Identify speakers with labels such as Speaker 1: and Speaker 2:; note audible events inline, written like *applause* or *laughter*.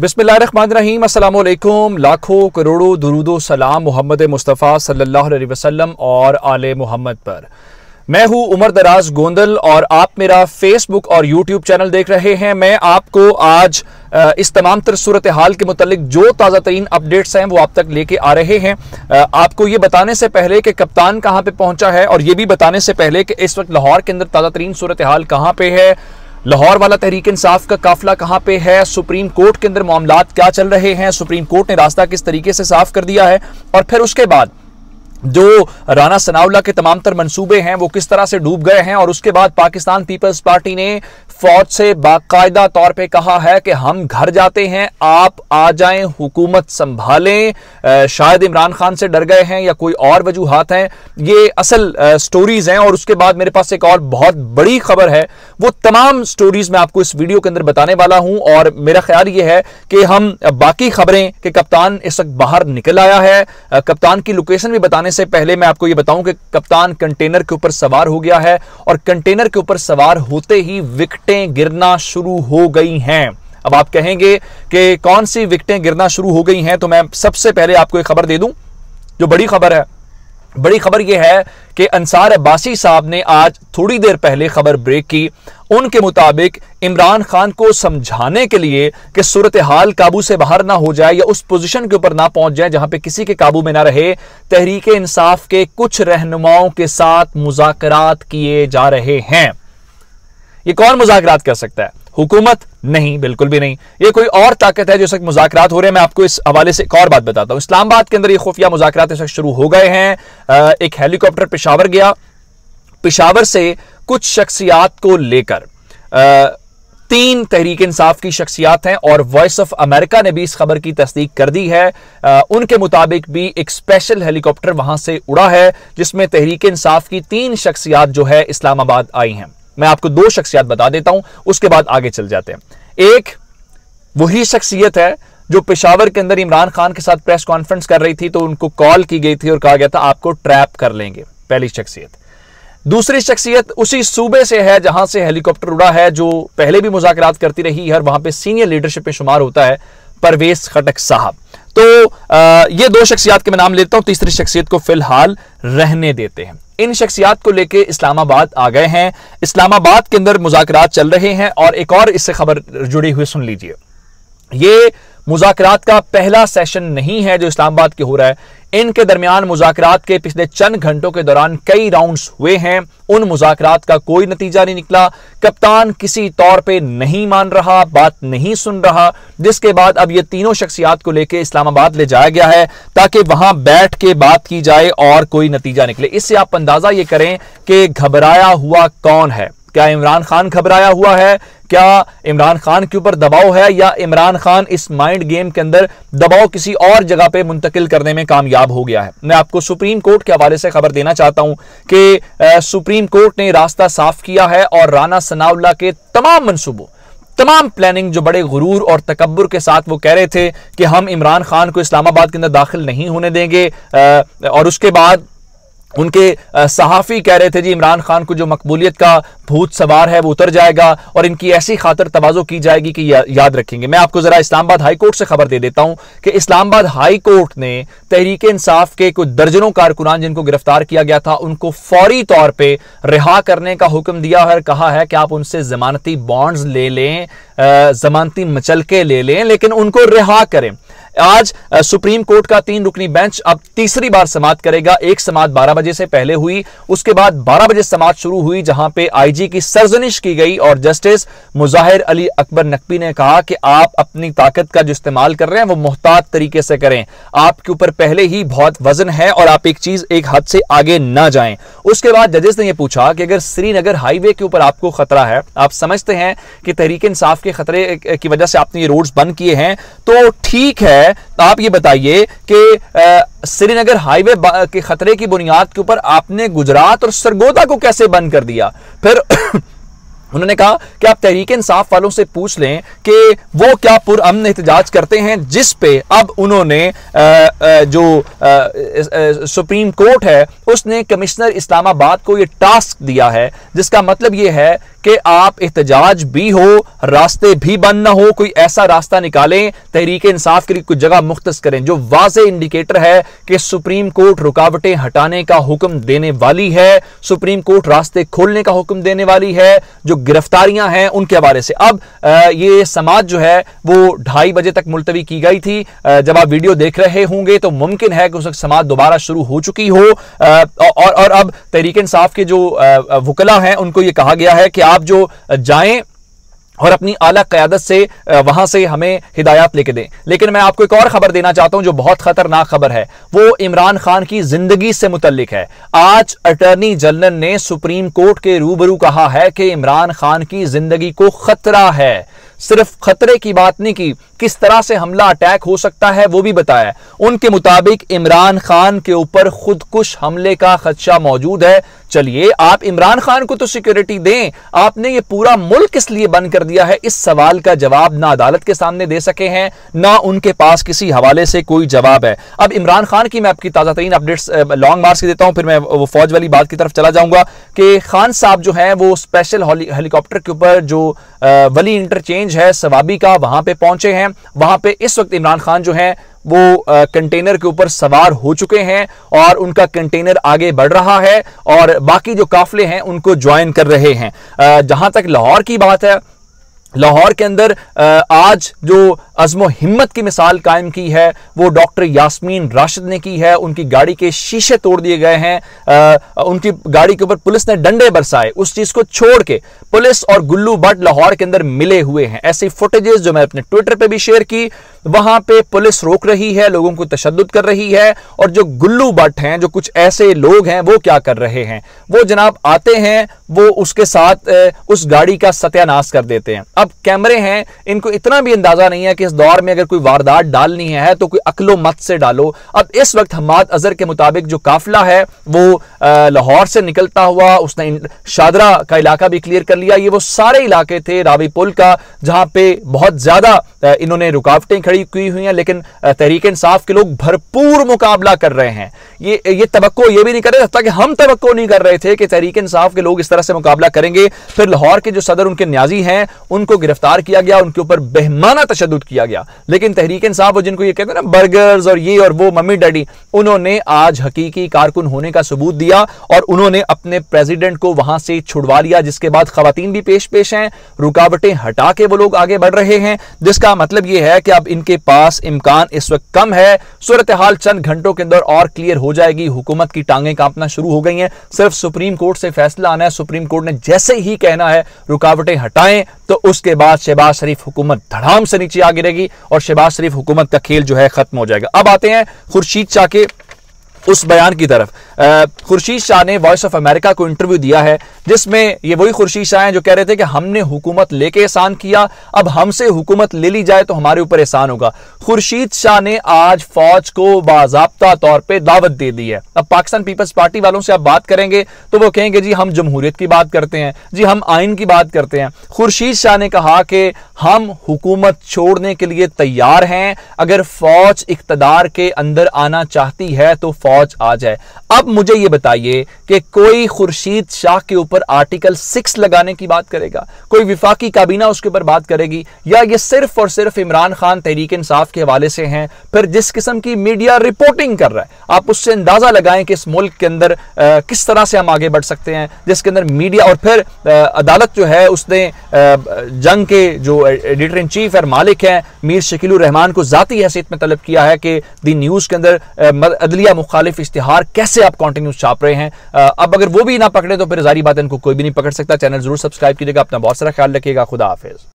Speaker 1: बिसमीम अल्लाम लाखों करोड़ों दरुदो सलाम मोहम्मद मुस्तफ़ा सल्लल्लाहु अलैहि वसल्लम और आल मोहम्मद पर मैं हूं उमर दराज गोंदल और आप मेरा फेसबुक और यूट्यूब चैनल देख रहे हैं मैं आपको आज इस तमाम तर सूरत हाल के मतलब जो ताज़ा तरीन अपडेट्स हैं वो आप तक लेके आ रहे हैं आपको ये बताने से पहले कि कप्तान कहाँ पे पहुंचा है और ये भी बताने से पहले कि इस वक्त लाहौर के अंदर ताज़ा तरीन सूरत हाल कहाँ पे है लाहौर वाला तहरीक इंसाफ का काफिला कहाँ पे है सुप्रीम कोर्ट के अंदर मामला क्या चल रहे हैं सुप्रीम कोर्ट ने रास्ता किस तरीके से साफ कर दिया है और फिर उसके बाद जो राना सनाउल्ला के तमाम तर मनसूबे हैं वो किस तरह से डूब गए हैं और उसके बाद पाकिस्तान पीपल्स पार्टी ने फौज से बाकायदा तौर पे कहा है कि हम घर जाते हैं आप आ जाएं हुकूमत संभालें शायद इमरान खान से डर गए हैं या कोई और वजूहत हैं ये असल स्टोरीज हैं और उसके बाद मेरे पास एक और बहुत बड़ी खबर है वो तमाम स्टोरीज मैं आपको इस वीडियो के अंदर बताने वाला हूं और मेरा ख्याल ये है कि हम बाकी खबरें कि कप्तान इस वक्त बाहर निकल आया है कप्तान की लोकेशन भी बताने से पहले मैं आपको यह बताऊं कि कप्तान कंटेनर के ऊपर सवार हो गया है और कंटेनर के ऊपर सवार होते ही विकटें गिरना शुरू हो गई हैं अब आप कहेंगे कि कौन सी विकटें गिरना शुरू हो गई हैं तो मैं सबसे पहले आपको एक खबर दे दूं जो बड़ी खबर है बड़ी खबर यह है कि अंसार अब्बासी साहब ने आज थोड़ी देर पहले खबर ब्रेक की उनके मुताबिक इमरान खान को समझाने के लिए कि सूरत हाल काबू से बाहर ना हो जाए या उस पोजीशन के ऊपर ना पहुंच जाए जहां पे किसी के काबू में ना रहे तहरीक इंसाफ के कुछ रहनुमाओं के साथ मुजाकरात किए जा रहे हैं ये कौन मुजाकरात कर सकता है हुकूमत नहीं बिल्कुल भी नहीं ये कोई और ताकत है जो इस वक्त मुजाकरात हो रहे हैं मैं आपको इस हवाले से एक और बात बताता हूं इस्लामाबाद के अंदर ये खुफिया मुजाकरात इस वक्त शुरू हो गए हैं एक हेलीकॉप्टर पेशावर गया पिशावर से कुछ शख्सियात को लेकर तीन तहरीक इंसाफ की शख्सियात हैं और वॉइस ऑफ अमेरिका ने भी इस खबर की तस्दीक कर दी है आ, उनके मुताबिक भी एक स्पेशल हेलीकॉप्टर वहां से उड़ा है जिसमें तहरीक इंसाफ की तीन शख्सियात जो है इस्लामाबाद आई हैं मैं आपको दो शख्सियात बता देता हूं उसके बाद आगे चल जाते हैं एक वही शख्सियत है जो पिशावर के अंदर इमरान खान के साथ प्रेस कॉन्फ्रेंस कर रही थी तो उनको कॉल की गई थी और कहा गया था आपको ट्रैप कर लेंगे पहली शख्सियत दूसरी शख्सियत उसी सूबे से है जहां से हेलीकॉप्टर उड़ा है जो पहले भी मुजाकर करती रही है और वहां पर सीनियर लीडरशिप में शुमार होता है परवेज खटक साहब तो आ, ये दो शख्सियात के मैं नाम लेता हूं तीसरी शख्सियत को फिलहाल रहने देते हैं इन शख्सियात को लेके इस्लामाबाद आ गए हैं इस्लामाबाद के अंदर मुजाकर चल रहे हैं और एक और इससे खबर जुड़ी हुई सुन लीजिए ये मुजात का पहला सेशन नहीं है जो इस्लामाबाद के हो रहा है इनके दरमियान मुजात के पिछले चंद घंटों के दौरान कई राउंड्स हुए हैं उन मुजात का कोई नतीजा नहीं निकला कप्तान किसी तौर पे नहीं मान रहा बात नहीं सुन रहा जिसके बाद अब ये तीनों शख्सियात को लेकर इस्लामाबाद ले जाया गया है ताकि वहां बैठ के बात की जाए और कोई नतीजा निकले इससे आप अंदाजा ये करें कि घबराया हुआ कौन है क्या इमरान खान घबराया हुआ है क्या इमरान खान के ऊपर दबाव है या इमरान खान इस माइंड गेम के अंदर दबाव किसी और जगह पे मुंतकिल करने में कामयाब हो गया है मैं आपको सुप्रीम कोर्ट के हवाले से खबर देना चाहता हूं कि सुप्रीम कोर्ट ने रास्ता साफ किया है और राना सनाउल्ला के तमाम मनसूबों तमाम प्लानिंग जो बड़े गुरूर और तकबर के साथ वो कह रहे थे कि हम इमरान खान को इस्लामाबाद के अंदर दाखिल नहीं होने देंगे और उसके बाद उनके सहाफ़ी कह रहे थे जी इमरान खान को जो मकबूलियत का भूत सवार है वो उतर जाएगा और इनकी ऐसी खातर तोज़ो की जाएगी कि या, याद रखेंगे मैं आपको ज़रा इस्लामाबाद हाई कोर्ट से खबर दे देता हूँ कि इस्लामाबाद हाई कोर्ट ने तहरीक इंसाफ के कुछ दर्जनों कारकुनान जिनको गिरफ्तार किया गया था उनको फौरी तौर पर रिहा करने का हुक्म दिया और कहा है कि आप उनसे जमानती बॉन्ड्स ले लें जमानती मचलके ले लें लेकिन उनको रिहा करें आज सुप्रीम कोर्ट का तीन रुकनी बेंच अब तीसरी बार समाप्त करेगा एक समाप्त बारह बजे से पहले हुई उसके बाद बारह बजे समाप्त शुरू हुई जहां पे आईजी की सर्जनिश की गई और जस्टिस मुजाहिर अली अकबर नकवी ने कहा कि आप अपनी ताकत का जो इस्तेमाल कर रहे हैं वो मोहतात तरीके से करें आपके ऊपर पहले ही बहुत वजन है और आप एक चीज एक हद से आगे ना जाए उसके बाद जजेस ने यह पूछा कि अगर श्रीनगर हाईवे के ऊपर आपको खतरा है आप समझते हैं कि तहरीक इंसाफ के खतरे की वजह से आपने ये रोड्स बंद किए हैं तो ठीक है है तो आप ये बताइए कि श्रीनगर हाईवे के खतरे की बुनियाद के ऊपर आपने गुजरात और सरगोदा को कैसे बंद कर दिया फिर *clears throat* उन्होंने कहा कि आप तहरीक इंसाफ वालों से पूछ लें कि वो क्या पुरअमन एहतजाज करते हैं जिस पे अब उन्होंने जो सुप्रीम कोर्ट है उसने कमिश्नर इस्लामाबाद को ये टास्क दिया है जिसका मतलब ये है कि आप एहतजाज भी हो रास्ते भी बंद ना हो कोई ऐसा रास्ता निकालें तहरीक इंसाफ के लिए कुछ जगह मुख्त करें जो वाज इंडिकेटर है कि सुप्रीम कोर्ट रुकावटें हटाने का हुक्म देने वाली है सुप्रीम कोर्ट रास्ते खोलने का हुक्म देने वाली है जो गिरफ्तारियां हैं उनके हवाले से अब ये समाज जो है वो ढाई बजे तक मुलतवी की गई थी जब आप वीडियो देख रहे होंगे तो मुमकिन है कि उस वक्त समाज दोबारा शुरू हो चुकी हो और, और अब तहरीक इंसाफ के जो वकला हैं उनको ये कहा गया है कि आप जो जाएं और अपनी आला क्यादत से वहां से हमें हिदायत लेके दें लेकिन मैं आपको एक और खबर देना चाहता हूं जो बहुत खतरनाक खबर है वो इमरान खान की जिंदगी से मुतलिक है आज अटर्नी जनरल ने सुप्रीम कोर्ट के रूबरू कहा है कि इमरान खान की जिंदगी को खतरा है सिर्फ खतरे की बात नहीं की किस तरह से हमला अटैक हो सकता है वो भी बताया उनके मुताबिक इमरान खान के ऊपर खुदकुश हमले का खदशा मौजूद है चलिए आप इमरान खान को तो सिक्योरिटी दें आपने ये पूरा मुल्क इसलिए बंद कर दिया है इस सवाल का जवाब ना अदालत के सामने दे सके हैं ना उनके पास किसी हवाले से कोई जवाब है अब इमरान खान की मैं आपकी ताज़ा तरीन अपडेट्स लॉन्ग मार्च की देता हूं फिर मैं वो फौज वाली बात की तरफ चला जाऊंगा कि खान साहब जो है वो स्पेशल हेलीकॉप्टर के ऊपर जो वली इंटरचेंज रेंज है सवाबी का वहां पे पहुंचे हैं वहां पे इस वक्त इमरान खान जो है वो कंटेनर के ऊपर सवार हो चुके हैं और उनका कंटेनर आगे बढ़ रहा है और बाकी जो काफले हैं उनको ज्वाइन कर रहे हैं जहां तक लाहौर की बात है लाहौर के अंदर आज जो अज़म हिम्मत की मिसाल कायम की है वो डॉक्टर यास्मीन राशिद ने की है उनकी गाड़ी के शीशे तोड़ दिए गए हैं आ, उनकी गाड़ी के ऊपर पुलिस ने डंडे बरसाए उस चीज़ को छोड़ के पुलिस और गुल्लू बट लाहौर के अंदर मिले हुए हैं ऐसी फुटेजेस जो मैं अपने ट्विटर पर भी शेयर की वहां पे पुलिस रोक रही है लोगों को तशद कर रही है और जो गुल्लू बट हैं जो कुछ ऐसे लोग हैं वो क्या कर रहे हैं वो जनाब आते हैं वो उसके साथ उस गाड़ी का सत्यानाश कर देते हैं अब कैमरे हैं इनको इतना भी अंदाजा नहीं है कि कि इस दौर में अगर कोई वारदात डालनी है तो कोई अकलो मत से डालो अब इस वक्त हमाद अजहर के मुताबिक जो काफिला है वो लाहौर से निकलता हुआ उसने शादरा का इलाका भी क्लियर कर लिया ये वो सारे इलाके थे रावी पुल का जहाँ पे बहुत ज़्यादा इन्होंने रुकावटें खड़ी की हुई हैं लेकिन तहरीक इंसाफ के लोग भरपूर मुकाबला कर रहे हैं ये ये तबक्को ये भी नहीं कर रहे हालांकि हम तबक्को नहीं कर रहे थे कि तहरीक इंसाफ के लोग इस तरह से मुकाबला करेंगे फिर लाहौर के जो सदर उनके न्याजी हैं उनको गिरफ्तार किया गया उनके ऊपर बेहमाना तशद किया किया गया लेकिन तहरीक इंसाफ और जिनको ये कहते हैं ना बर्गर्स और ये और वो मम्मी डैडी उन्होंने आज हकीकी कारकुन होने का सबूत दिया और उन्होंने अपने प्रेसिडेंट को वहां से छुड़वा लिया जिसके बाद खातन भी पेश पेश हैं रुकावटें हटा के वो लोग आगे बढ़ रहे हैं जिसका मतलब ये है कि अब इनके पास इम्कान इस वक्त कम है सूरत हाल चंद घंटों के अंदर और क्लियर हो जाएगी हुकूमत की टांगें कांपना शुरू हो गई हैं सिर्फ सुप्रीम कोर्ट से फैसला आना है सुप्रीम कोर्ट ने जैसे ही कहना है रुकावटें हटाएं तो उसके बाद शहबाज शरीफ हुकूमत धड़ाम से नीचे आ गिरेगी और शहबाज शरीफ हुकूमत का खेल जो है खत्म हो जाएगा अब आते हैं खुर्शीद चाह के उस बयान की तरफ खुर्शीद शाह ने वॉइस ऑफ अमेरिका को इंटरव्यू दिया है जिसमें ये वही खुर्शीद शाह हैं जो कह रहे थे कि हमने हुकूमत लेके एहसान किया अब हमसे हुकूमत ले ली जाए तो हमारे ऊपर एहसान होगा खुर्शीद शाह ने आज फौज को बाजाबा तौर पर दावत दे दी है अब पाकिस्तान पीपल्स पार्टी वालों से आप बात करेंगे तो वो कहेंगे जी हम जमहूरियत की बात करते हैं जी हम आइन की बात करते हैं खुर्शीद शाह ने कहा कि हम हुकूमत छोड़ने के लिए तैयार हैं अगर फौज इकतदार के अंदर आना चाहती है तो फौज आ जाए अब मुझे ये बताइए कि कोई खुर्शीद शाह के ऊपर आर्टिकल सिक्स लगाने की बात करेगा कोई विफाकी काबीना उसके ऊपर बात करेगी या ये सिर्फ और सिर्फ इमरान खान तहरीक इंसाफ के हवाले से हैं फिर जिस किस्म की मीडिया रिपोर्टिंग कर रहा है आप उससे अंदाजा लगाएं कि इस मुल्क के अंदर किस तरह से हम आगे बढ़ सकते हैं जिसके अंदर मीडिया और फिर आ, अदालत जो है उसने आ, जंग के जो एडिटर इन चीफ और मालिक हैं मीर शकील रहमान को जतीी हैसियत में तलब किया है कि दी न्यूज़ के अंदर अदलिया मुखालिफ इश्तहार कैसे आप आप कॉन्टिन्यूस छाप रहे हैं अब अगर वो भी ना पकड़े तो फिर जारी बात इनको कोई भी नहीं पकड़ सकता चैनल जरूर सब्सक्राइब कीजिएगा अपना बहुत सारा ख्याल रखिएगा खुदा हाफिज़